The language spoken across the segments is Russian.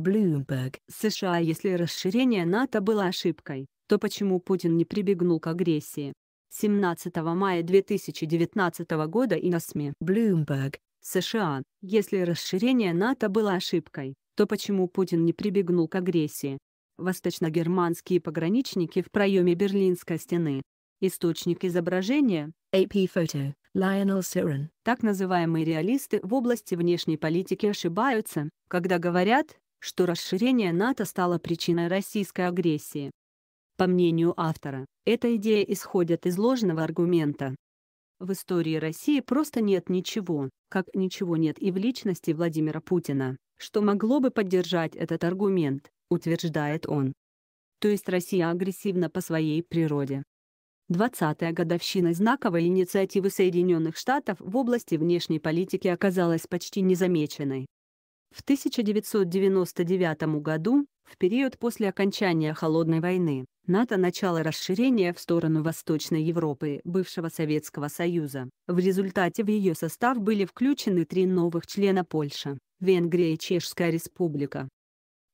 Блюмберг. США Если расширение НАТО было ошибкой, то почему Путин не прибегнул к агрессии? 17 мая 2019 года и на СМИ Bloomberg, США. Если расширение НАТО было ошибкой, то почему Путин не прибегнул к агрессии? Восточно-германские пограничники в проеме Берлинской стены. Источник изображения – AP Photo, Lionel Siren. Так называемые реалисты в области внешней политики ошибаются, когда говорят, что расширение НАТО стало причиной российской агрессии. По мнению автора, эта идея исходит из ложного аргумента. В истории России просто нет ничего, как ничего нет и в личности Владимира Путина, что могло бы поддержать этот аргумент, утверждает он. То есть Россия агрессивна по своей природе. 20-я годовщина знаковой инициативы Соединенных Штатов в области внешней политики оказалась почти незамеченной. В 1999 году, в период после окончания Холодной войны, НАТО начало расширение в сторону Восточной Европы бывшего Советского Союза. В результате в ее состав были включены три новых члена Польша, Венгрия и Чешская Республика.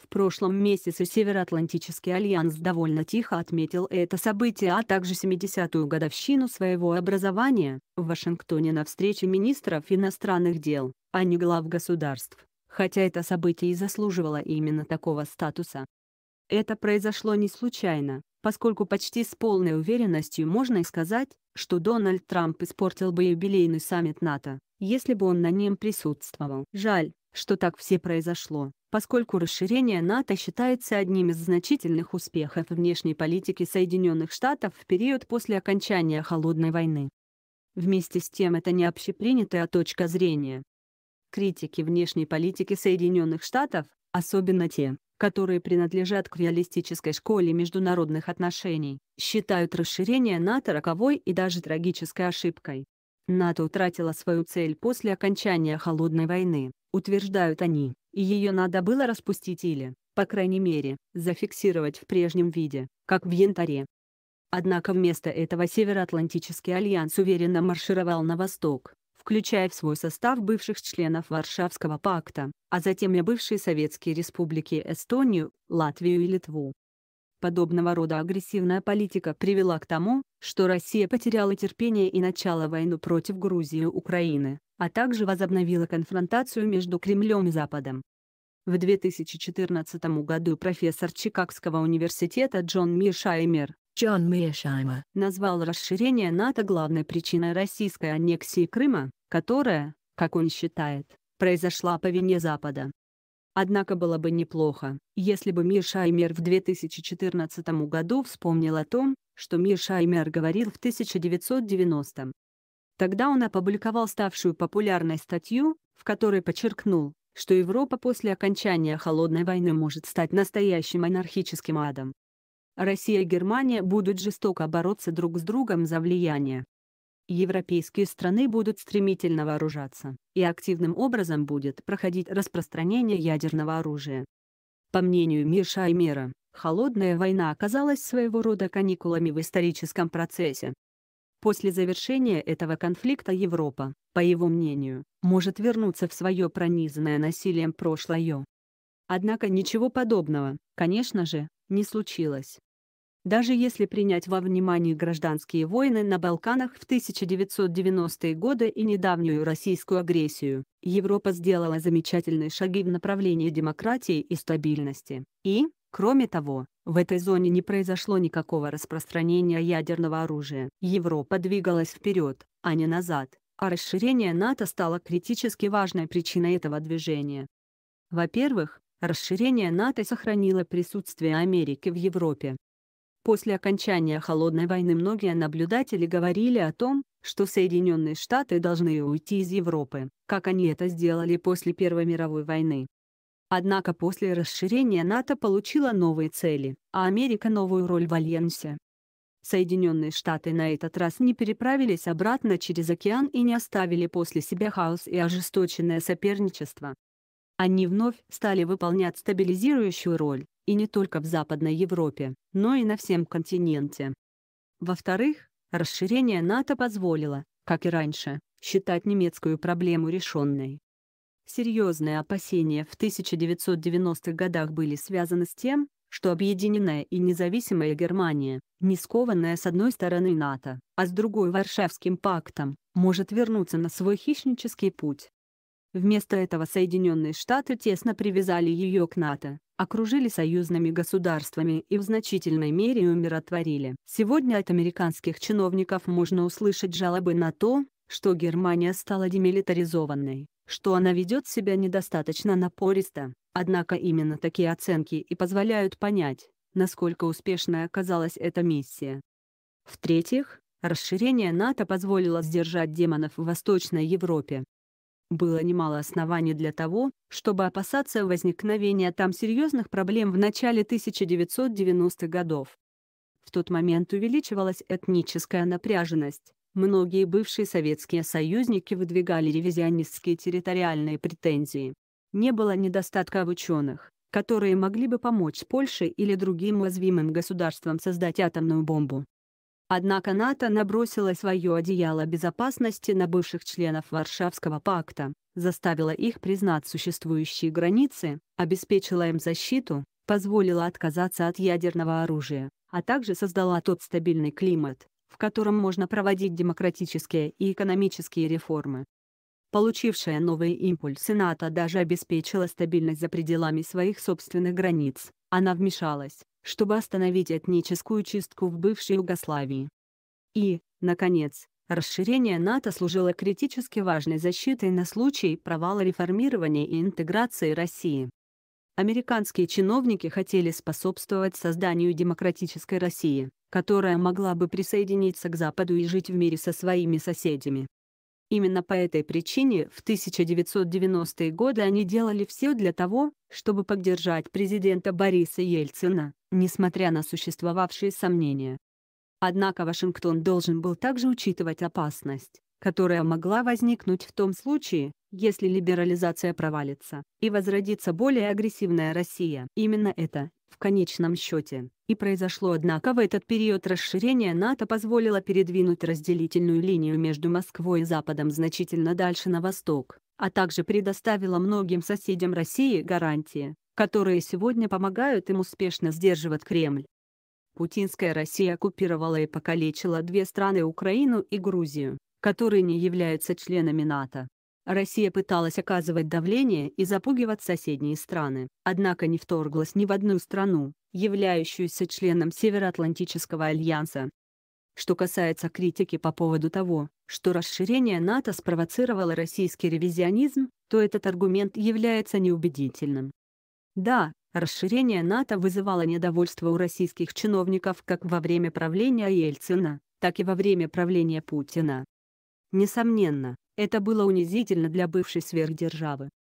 В прошлом месяце Североатлантический альянс довольно тихо отметил это событие, а также 70-ю годовщину своего образования, в Вашингтоне на встрече министров иностранных дел, а не глав государств хотя это событие и заслуживало именно такого статуса. Это произошло не случайно, поскольку почти с полной уверенностью можно сказать, что Дональд Трамп испортил бы юбилейный саммит НАТО, если бы он на нем присутствовал. Жаль, что так все произошло, поскольку расширение НАТО считается одним из значительных успехов внешней политики Соединенных Штатов в период после окончания Холодной войны. Вместе с тем это не общепринятая точка зрения, Критики внешней политики Соединенных Штатов, особенно те, которые принадлежат к реалистической школе международных отношений, считают расширение НАТО роковой и даже трагической ошибкой. НАТО утратила свою цель после окончания Холодной войны, утверждают они, и ее надо было распустить или, по крайней мере, зафиксировать в прежнем виде, как в янтаре. Однако вместо этого Североатлантический альянс уверенно маршировал на восток, включая в свой состав бывших членов Варшавского пакта, а затем и бывшие советские республики Эстонию, Латвию и Литву. Подобного рода агрессивная политика привела к тому, что Россия потеряла терпение и начала войну против Грузии и Украины, а также возобновила конфронтацию между Кремлем и Западом. В 2014 году профессор Чикагского университета Джон Миршаймер Джон Миешайма назвал расширение НАТО главной причиной российской аннексии Крыма, которая, как он считает, произошла по вине Запада. Однако было бы неплохо, если бы Мир Шаймер в 2014 году вспомнил о том, что Мир Шаймер говорил в 1990 -м. Тогда он опубликовал ставшую популярной статью, в которой подчеркнул, что Европа после окончания Холодной войны может стать настоящим анархическим адом. Россия и Германия будут жестоко бороться друг с другом за влияние. Европейские страны будут стремительно вооружаться, и активным образом будет проходить распространение ядерного оружия. По мнению Мирша и Мира, холодная война оказалась своего рода каникулами в историческом процессе. После завершения этого конфликта Европа, по его мнению, может вернуться в свое пронизанное насилием прошлое. Однако ничего подобного, конечно же, не случилось. Даже если принять во внимание гражданские войны на Балканах в 1990-е годы и недавнюю российскую агрессию, Европа сделала замечательные шаги в направлении демократии и стабильности. И, кроме того, в этой зоне не произошло никакого распространения ядерного оружия. Европа двигалась вперед, а не назад, а расширение НАТО стало критически важной причиной этого движения. Во-первых, расширение НАТО сохранило присутствие Америки в Европе, После окончания Холодной войны многие наблюдатели говорили о том, что Соединенные Штаты должны уйти из Европы, как они это сделали после Первой мировой войны. Однако после расширения НАТО получила новые цели, а Америка новую роль в Альянсе. Соединенные Штаты на этот раз не переправились обратно через океан и не оставили после себя хаос и ожесточенное соперничество. Они вновь стали выполнять стабилизирующую роль, и не только в Западной Европе, но и на всем континенте. Во-вторых, расширение НАТО позволило, как и раньше, считать немецкую проблему решенной. Серьезные опасения в 1990-х годах были связаны с тем, что объединенная и независимая Германия, не скованная с одной стороны НАТО, а с другой Варшавским пактом, может вернуться на свой хищнический путь. Вместо этого Соединенные Штаты тесно привязали ее к НАТО, окружили союзными государствами и в значительной мере умиротворили. Сегодня от американских чиновников можно услышать жалобы на то, что Германия стала демилитаризованной, что она ведет себя недостаточно напористо, однако именно такие оценки и позволяют понять, насколько успешной оказалась эта миссия. В-третьих, расширение НАТО позволило сдержать демонов в Восточной Европе, было немало оснований для того, чтобы опасаться возникновения там серьезных проблем в начале 1990-х годов. В тот момент увеличивалась этническая напряженность. Многие бывшие советские союзники выдвигали ревизионистские территориальные претензии. Не было недостатка в ученых, которые могли бы помочь Польше или другим уязвимым государствам создать атомную бомбу. Однако НАТО набросила свое одеяло безопасности на бывших членов Варшавского пакта, заставила их признать существующие границы, обеспечила им защиту, позволила отказаться от ядерного оружия, а также создала тот стабильный климат, в котором можно проводить демократические и экономические реформы. Получившая новые импульсы НАТО даже обеспечила стабильность за пределами своих собственных границ, она вмешалась, чтобы остановить этническую чистку в бывшей Югославии. И, наконец, расширение НАТО служило критически важной защитой на случай провала реформирования и интеграции России. Американские чиновники хотели способствовать созданию демократической России, которая могла бы присоединиться к Западу и жить в мире со своими соседями. Именно по этой причине в 1990-е годы они делали все для того, чтобы поддержать президента Бориса Ельцина, несмотря на существовавшие сомнения. Однако Вашингтон должен был также учитывать опасность, которая могла возникнуть в том случае, если либерализация провалится, и возродится более агрессивная Россия. Именно это в конечном счете, и произошло однако в этот период расширение НАТО позволило передвинуть разделительную линию между Москвой и Западом значительно дальше на восток, а также предоставило многим соседям России гарантии, которые сегодня помогают им успешно сдерживать Кремль. Путинская Россия оккупировала и покалечила две страны Украину и Грузию, которые не являются членами НАТО. Россия пыталась оказывать давление и запугивать соседние страны, однако не вторглась ни в одну страну, являющуюся членом Североатлантического альянса. Что касается критики по поводу того, что расширение НАТО спровоцировало российский ревизионизм, то этот аргумент является неубедительным. Да, расширение НАТО вызывало недовольство у российских чиновников как во время правления Ельцина, так и во время правления Путина. Несомненно, это было унизительно для бывшей сверхдержавы.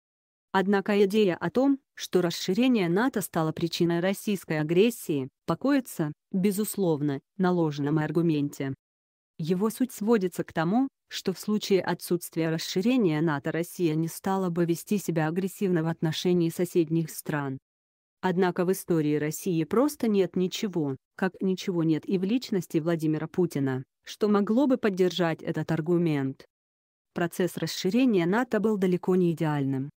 Однако идея о том, что расширение НАТО стало причиной российской агрессии, покоится, безусловно, на ложном аргументе. Его суть сводится к тому, что в случае отсутствия расширения НАТО Россия не стала бы вести себя агрессивно в отношении соседних стран. Однако в истории России просто нет ничего, как ничего нет и в личности Владимира Путина, что могло бы поддержать этот аргумент процесс расширения НАТО был далеко не идеальным.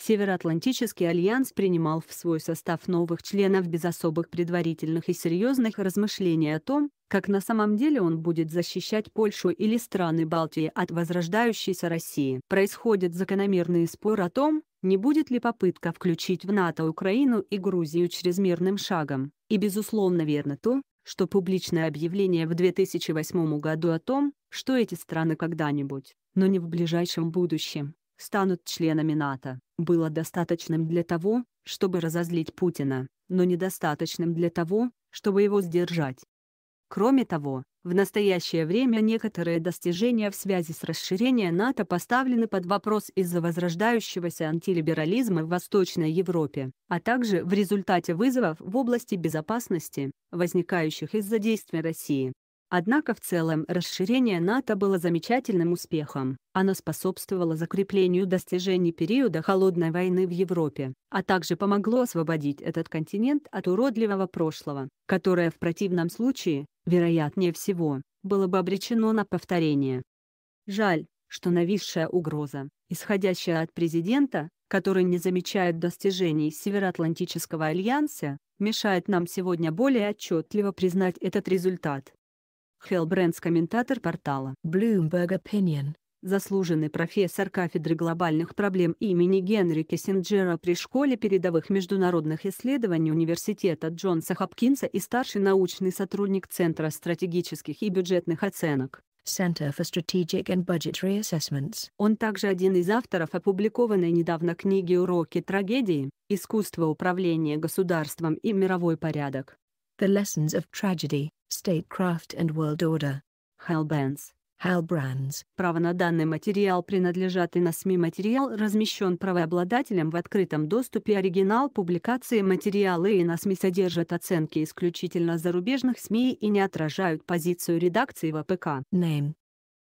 Североатлантический альянс принимал в свой состав новых членов без особых предварительных и серьезных размышлений о том, как на самом деле он будет защищать Польшу или страны Балтии от возрождающейся России. Происходит закономерный спор о том, не будет ли попытка включить в НАТО Украину и Грузию чрезмерным шагом. И безусловно верно то, что публичное объявление в 2008 году о том, что эти страны когда-нибудь, но не в ближайшем будущем, станут членами НАТО, было достаточным для того, чтобы разозлить Путина, но недостаточным для того, чтобы его сдержать. Кроме того, в настоящее время некоторые достижения в связи с расширением НАТО поставлены под вопрос из-за возрождающегося антилиберализма в Восточной Европе, а также в результате вызовов в области безопасности, возникающих из-за действий России. Однако в целом расширение НАТО было замечательным успехом. Оно способствовало закреплению достижений периода Холодной войны в Европе, а также помогло освободить этот континент от уродливого прошлого, которое в противном случае, вероятнее всего, было бы обречено на повторение. Жаль, что нависшая угроза, исходящая от президента, который не замечает достижений Североатлантического альянса, мешает нам сегодня более отчетливо признать этот результат. Хелл Брендс, комментатор портала Bloomberg Opinion, заслуженный профессор кафедры глобальных проблем имени Генри Киссинджера при Школе передовых международных исследований Университета Джонса Хопкинса и старший научный сотрудник Центра стратегических и бюджетных оценок. Center for Strategic and Budgetary Assessments. Он также один из авторов опубликованной недавно книги «Уроки трагедии. Искусство управления государством и мировой порядок». The Lessons of Tragedy, Statecraft and World Order. Halbans. Halbrands. Право на данный материал принадлежат и на СМИ материал размещен правообладателем в открытом доступе оригинал публикации материалы и на СМИ содержат оценки исключительно зарубежных СМИ и не отражают позицию редакции ВПК. Name.